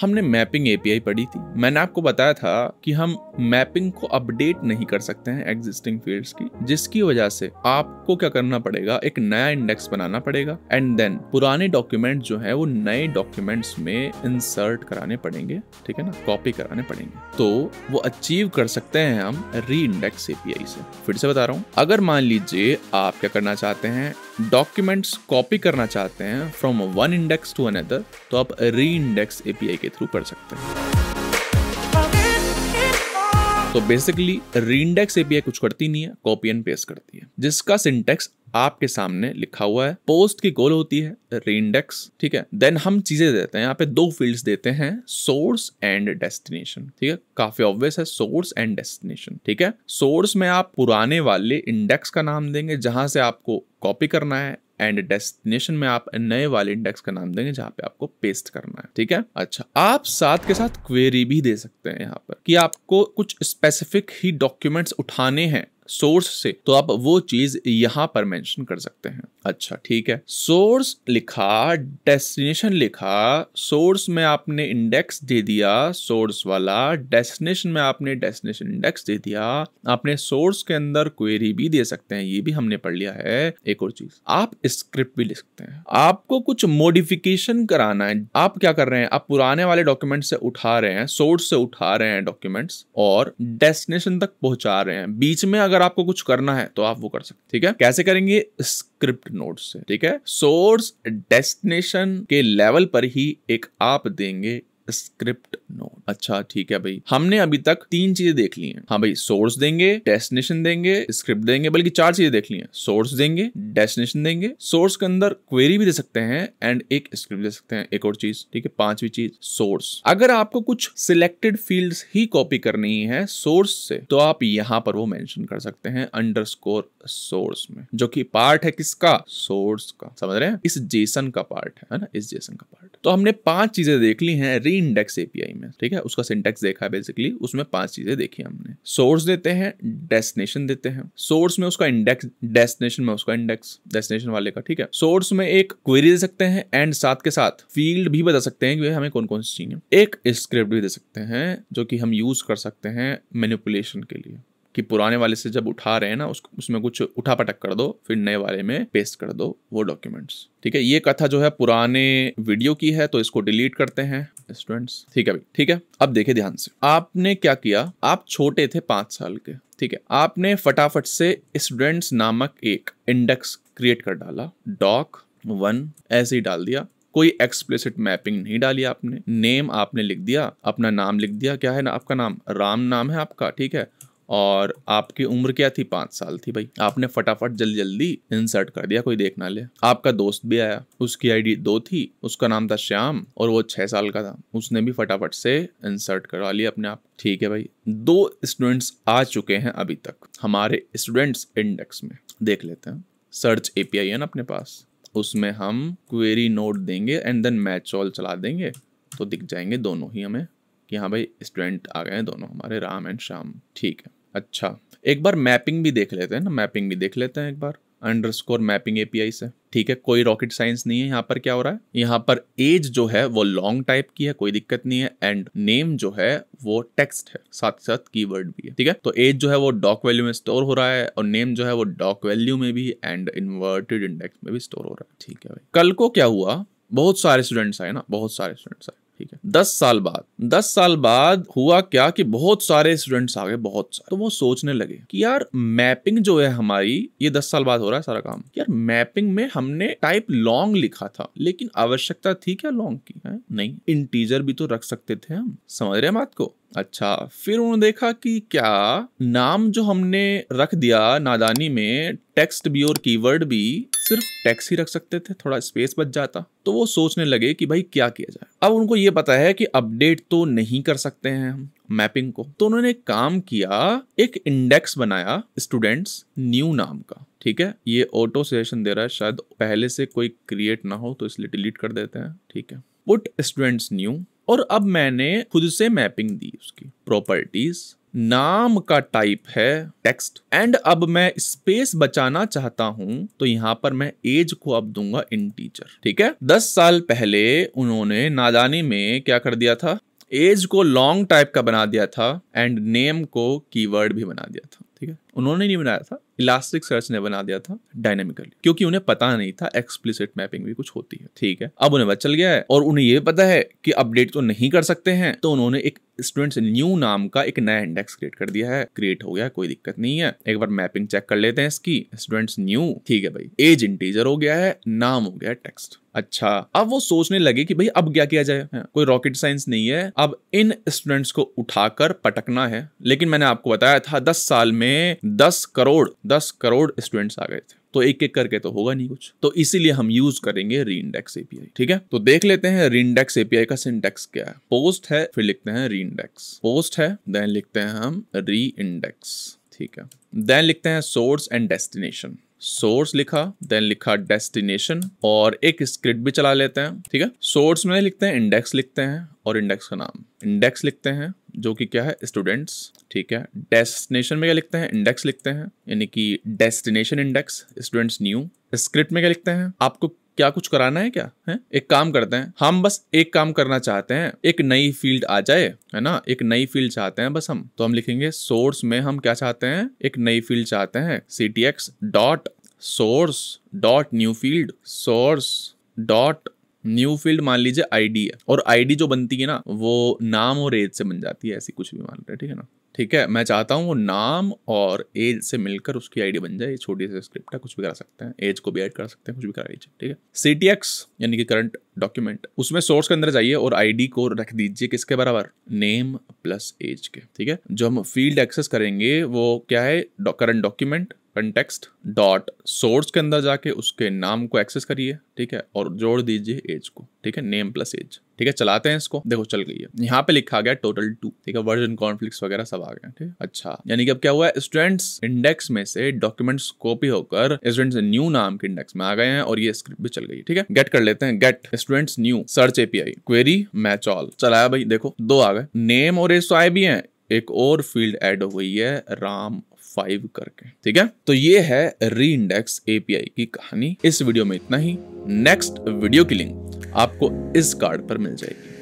हमने mapping API पढ़ी थी मैंने आपको बताया था कि हम मैपिंग को अपडेट नहीं कर सकते हैं एग्जिस्टिंग फील्ड्स की जिसकी वजह से आपको क्या करना पड़ेगा एक नया इंडेक्स बनाना पड़ेगा एंड देन पुराने डॉक्यूमेंट जो है वो नए डॉक्यूमेंट्स में इंसर्ट कराने पड़ेंगे ठीक है ना कॉपी कराने पड़ेंगे तो वो अचीव कर सकते हैं हम री इंडेक्स एपीआई से फिर से बता रहा हूँ अगर मान लीजिए आप क्या करना चाहते हैं डॉक्यूमेंट्स कॉपी करना चाहते हैं from one index to another तो आप री इंडेक्स एपीआई के थ्रू कर सकते हैं तो बेसिकली री इंडेक्स एपीआई कुछ करती नहीं है कॉपी एंड पेस्ट करती है जिसका सिंटेक्स आपके सामने लिखा हुआ है पोस्ट की गोल होती है रीइंडेक्स ठीक है देन हम चीजें देते हैं यहाँ पे दो फील्ड्स देते हैं सोर्स एंड डेस्टिनेशन ठीक है काफी ऑब्वियस है सोर्स एंड डेस्टिनेशन ठीक है सोर्स में आप पुराने वाले इंडेक्स का नाम देंगे जहां से आपको कॉपी करना है एंड डेस्टिनेशन में आप नए वाले इंडेक्स का नाम देंगे जहाँ पे आपको पेस्ट करना है ठीक है अच्छा आप साथ के साथ क्वेरी भी दे सकते हैं यहाँ पर कि आपको कुछ स्पेसिफिक ही डॉक्यूमेंट्स उठाने हैं सोर्स से तो आप वो चीज यहां पर मेंशन कर सकते हैं अच्छा ठीक है सोर्स लिखा डेस्टिनेशन लिखा सोर्स में आपने इंडेक्स दे दिया सोर्स वाला डेस्टिनेशन में आपने डेस्टिनेशन इंडेक्स दे दिया आपने सोर्स के अंदर क्वेरी भी दे सकते हैं ये भी हमने पढ़ लिया है एक और चीज आप स्क्रिप्ट भी लिख सकते हैं आपको कुछ मोडिफिकेशन कराना है आप क्या कर रहे हैं आप पुराने वाले डॉक्यूमेंट से उठा रहे हैं सोर्स से उठा रहे हैं डॉक्यूमेंट्स और डेस्टिनेशन तक पहुंचा रहे हैं बीच में अगर अगर आपको कुछ करना है तो आप वो कर सकते ठीक है कैसे करेंगे स्क्रिप्ट नोट से ठीक है सोर्स डेस्टिनेशन के लेवल पर ही एक आप देंगे स्क्रिप्ट नो अच्छा ठीक है भाई हमने अभी तक तीन चीजें देख ली हैं हाँ भाई सोर्स देंगे डेस्टिनेशन देंगे स्क्रिप्ट देंगे बल्कि चार चीजें देख ली हैं सोर्स देंगे डेस्टिनेशन देंगे सोर्स के अंदर क्वेरी भी दे सकते हैं एंड एक स्क्रिप्ट दे सकते हैं एक और चीज ठीक है पांचवी चीज सोर्स अगर आपको कुछ सिलेक्टेड फील्ड ही कॉपी करनी है सोर्स से तो आप यहाँ पर वो मैंशन कर सकते हैं अंडर सोर्स में जो की पार्ट है किसका सोर्स का समझ रहे हैं इस जेसन का पार्ट है ना इस जेसन का पार्ट तो हमने पांच चीजें देख ली हैं री इंडेक्स एपीआई लाइन में ठीक है उसका सिंटेक्स देखा है बेसिकली उसमें पांच चीजें देखी हमने सोर्स देते हैं डेस्टिनेशन देते हैं सोर्स में उसका इंडेक्स डेस्टिनेशन में उसका इंडेक्स डेस्टिनेशन वाले का ठीक है सोर्स में एक क्वेरी दे सकते हैं एंड साथ के साथ फील्ड भी बता सकते हैं कि हमें कौन कौन सी चाहिए एक स्क्रिप्ट भी दे सकते हैं जो कि हम यूज कर सकते हैं मेनिपुलेशन के लिए कि पुराने वाले से जब उठा रहे हैं ना उसको उसमें कुछ उठा पटक कर दो फिर नए वाले में पेस्ट कर दो वो डॉक्यूमेंट्स ठीक है ये कथा जो है पुराने वीडियो की है तो इसको डिलीट करते हैं स्टूडेंट्स ठीक है ठीक है अब देखे ध्यान से आपने क्या किया आप छोटे थे पांच साल के ठीक है आपने फटाफट से स्टूडेंट्स नामक एक इंडेक्स क्रिएट कर डाला डॉक वन ऐसे ही डाल दिया कोई एक्सप्लिसिट मैपिंग नहीं डाली आपने नेम आपने लिख दिया अपना नाम लिख दिया क्या है ना आपका नाम राम नाम है आपका ठीक है और आपकी उम्र क्या थी पाँच साल थी भाई आपने फटाफट जल्दी जल्दी इंसर्ट कर दिया कोई देखना ले आपका दोस्त भी आया उसकी आईडी दो थी उसका नाम था श्याम और वो छः साल का था उसने भी फटाफट से इंसर्ट करवा लिया अपने आप ठीक है भाई दो स्टूडेंट्स आ चुके हैं अभी तक हमारे स्टूडेंट्स इंडेक्स में देख लेते हैं सर्च ए है ना अपने पास उसमें हम क्वेरी नोट देंगे एंड देन मैच ऑल चला देंगे तो दिख जाएंगे दोनों ही हमें कि हाँ भाई स्टूडेंट आ गए हैं दोनों हमारे राम एंड श्याम ठीक है अच्छा एक बार मैपिंग भी देख लेते हैं ना मैपिंग भी देख लेते हैं एक बार अंडर स्कोर मैपिंग एपीआई से ठीक है कोई रॉकेट साइंस नहीं है यहाँ पर क्या हो रहा है यहाँ पर एज जो है वो लॉन्ग टाइप की है कोई दिक्कत नहीं है एंड नेम जो है वो टेक्स्ट है साथ साथ कीवर्ड भी है ठीक है तो एज जो है वो डॉक वैल्यू में स्टोर हो रहा है और नेम जो है वो डॉक वैल्यू में भी एंड इन्वर्टेड इंडेक्स में भी स्टोर हो रहा है ठीक है भाई कल को क्या हुआ बहुत सारे स्टूडेंट्स आए ना बहुत सारे स्टूडेंट्स आए ठीक है दस साल बाद दस साल बाद हुआ क्या कि बहुत सारे स्टूडेंट्स आ गए बहुत सारे तो वो सोचने लगे कि यार मैपिंग जो है हमारी ये दस साल बाद हो रहा है सारा काम यार मैपिंग में हमने टाइप लॉन्ग लिखा था लेकिन आवश्यकता थी क्या लॉन्ग की है? नहीं इंटीजर भी तो रख सकते थे हम समझ रहे हैं बात को अच्छा फिर उन्होंने देखा कि क्या नाम जो हमने रख दिया नादानी में टेक्स्ट भी और कीवर्ड भी सिर्फ टैक्सी रख सकते थे थोड़ा स्पेस बच जाता तो वो सोचने लगे कि भाई क्या किया जाए अब उनको ये पता है कि अपडेट तो नहीं कर सकते हैं हम मैपिंग को तो उन्होंने काम किया एक इंडेक्स बनाया स्टूडेंट्स न्यू नाम का ठीक है ये ऑटो सजेशन दे रहा है शायद पहले से कोई क्रिएट ना हो तो इसलिए डिलीट कर देते हैं ठीक है पुट स्टूडेंट्स न्यू और अब मैंने खुद से मैपिंग दी उसकी प्रॉपर्टीज नाम का टाइप है टेक्स्ट एंड अब मैं स्पेस बचाना चाहता हूं तो यहां पर मैं एज को अब दूंगा इंटीजर ठीक है दस साल पहले उन्होंने नादानी में क्या कर दिया था एज को लॉन्ग टाइप का बना दिया था एंड नेम को कीवर्ड भी बना दिया था ठीक है उन्होंने नहीं बनाया था इलास्टिक सर्च ने बना दिया था डायनेमिकली क्योंकि उन्हें पता नहीं था एक्सप्लिसिट मैपिंग भी कुछ होती है ठीक है अब उन्हें पता चल गया है और उन्हें यह पता है कि अपडेट तो नहीं कर सकते हैं तो उन्होंने एक स्टूडेंट्स न्यू नाम का एक नया इंडेक्स क्रिएट कर दिया है क्रिएट हो गया कोई दिक्कत नहीं है एक बार मैपिंग चेक कर लेते हैं इसकी स्टूडेंट्स न्यू ठीक है भाई एज इंटीजर हो गया है नाम हो गया टेक्स्ट अच्छा अब वो सोचने लगे कि भाई अब क्या किया जाए हाँ, कोई रॉकेट साइंस नहीं है अब इन स्टूडेंट्स को उठाकर पटकना है लेकिन मैंने आपको बताया था दस साल में दस करोड़ दस करोड़ स्टूडेंट्स आ गए थे तो एक एक करके तो होगा नहीं कुछ तो इसीलिए हम यूज करेंगे री इंडेक्स एपीआई ठीक है तो देख लेते हैं री इंडेक्स एपीआई का सिंटेक्स क्या है पोस्ट है फिर लिखते हैं री इंडेक्स पोस्ट है देन लिखते हैं हम री इंडेक्स ठीक है देन लिखते हैं सोर्स एंड डेस्टिनेशन सोर्स लिखा देन लिखा डेस्टिनेशन और एक स्क्रिप्ट भी चला लेते हैं ठीक है सोर्स में लिखते हैं इंडेक्स लिखते हैं और इंडेक्स का नाम इंडेक्स लिखते हैं जो कि क्या है स्टूडेंट्स ठीक है डेस्टिनेशन में क्या लिखते हैं इंडेक्स लिखते हैं यानी कि destination index students new script में क्या लिखते हैं आपको क्या कुछ कराना है क्या है एक काम करते हैं हम बस एक काम करना चाहते हैं एक नई फील्ड आ जाए है ना एक नई फील्ड चाहते हैं बस हम तो हम लिखेंगे सोर्स में हम क्या चाहते हैं एक नई फील्ड चाहते हैं C T X dot source dot new field source dot new field मान लीजिए आईडी है और आईडी जो बनती है ना वो नाम और एज से बन जाती है ऐसी कुछ भी मान रहे ठीक है ना ठीक है मैं चाहता हूँ वो नाम और एज से मिलकर उसकी आईडी बन जाए छोटी सी स्क्रिप्ट है कुछ भी करा सकते हैं एज को भी ऐड कर सकते हैं कुछ भी करा लीजिए ठीक है सी टी एक्स यानी कि करंट डॉक्यूमेंट उसमें सोर्स के अंदर जाइए और आईडी को रख दीजिए किसके बराबर नेम प्लस एज के ठीक है जो हम फील्ड एक्सेस करेंगे वो क्या है current document context dot source के अंदर जाके उसके नाम को एक्सेस करिए ठीक है और जोड़ दीजिए एज को ठीक है नेम प्लस एज ठीक है चलाते हैं इसको देखो चल गई है यहाँ पे लिखा गया टोटल टू ठीक है वर्जन कॉन्फ्लिक्स वगैरह सब आ गए ठीक है अच्छा यानी कि अब क्या हुआ है स्टूडेंट्स इंडेक्स में से डॉक्यूमेंट्स कॉपी होकर स्टूडेंट्स न्यू नाम के इंडेक्स में आ गए हैं और ये स्क्रिप्ट भी चल गई ठीक है गेट कर लेते हैं get students new search API query match all चलाया भाई देखो दो आ गए नेम और एस आए भी है एक और फील्ड एड हुई है राम फाइव करके ठीक है तो ये है री इंडेक्स एपीआई की कहानी इस वीडियो में इतना ही नेक्स्ट वीडियो की लिंक आपको इस कार्ड पर मिल जाएगी